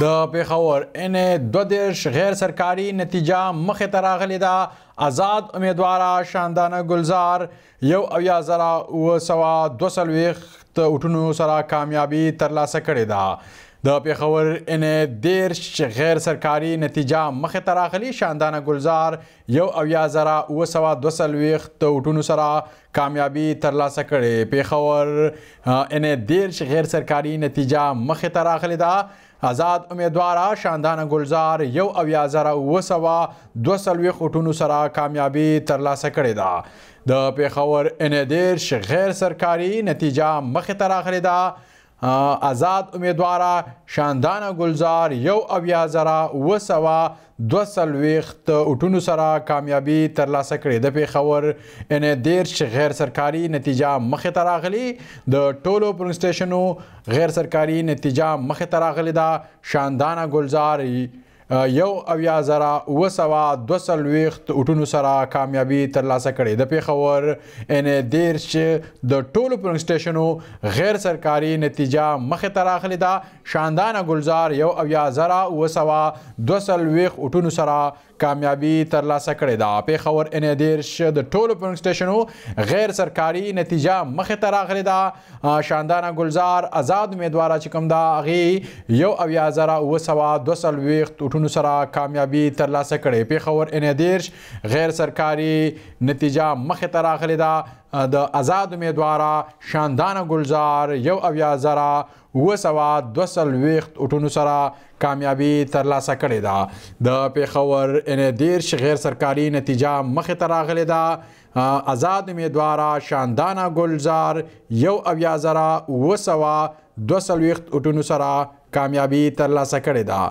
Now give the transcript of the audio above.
د پیښور ان 23 غیر سرکاري نتیجه مخه تراغلی دا آزاد امیدواره شاندانه گلزار یو اویا زرا و سوا 200 اټونو سره کامیابی ترلاسه کړې ده د پیښور ان دیر غیر سرکاري نتیجه مخه تراغلی شاندانه گلزار یو اویا زرا او سوا 200 ټوټونو سره کامیابی ترلاسه کړې پیښور ان دیر غیر سرکاري نتیجه مخه تراغلی ده آزاد امیدوار شاندان ګلزار یو اویا زره وسوا 200 خټونو سره کامیابی ترلاسه کړې ده د پیښور ان دیرش غیر سرکاري نتیجه مخ ته راغلې ده آزاد امیدواره شاندانه گلزار یو اویا زره وسوه دو سلويخت اوټونو سره کامیابی ترلاسه کړې د پیښور ان دیرش غیر سرکاري نتیجه مخې ته راغلي د ټولو پرنګ سټیشنو غیر سرکاري نتیجه مخې ته راغلي دا شاندانه گلزار یو اویا زره وسوا 200 اوټونو سره کامیابی ترلاسه کړې د پیښور ان دیرش د ټولو پرنګ سټیشنو غیر سرکاري نتیجه مخه تر اخلي دا شاندانه گلزار یو اویا زره وسوا 200 اوټونو سره کامیابی ترلاسه کړې دا پیښور ان دیرش د ټولو پرنګ سټیشنو غیر سرکاري نتیجه مخه تر اخلي دا شاندانه گلزار آزاد امیدوار چې کوم دا غي یو اویا زره وسوا 200 اوټونو ګټونو سره کامیابی ترلاسه کړې پیښور ان دیرش غیر سرکاري نتیجه مخه ته راغلې ده د آزاد امیدواره شاندانه گلزار یو اویا زره و سوا دو سل ویخت اٹونو سره کامیابی ترلاسه کړې ده د پیښور ان دیرش غیر سرکاري نتیجه مخه ته راغلې ده آزاد امیدواره شاندانه گلزار یو اویا زره و سوا دو سل ویخت اٹونو سره کامیابی ترلاسه کړې ده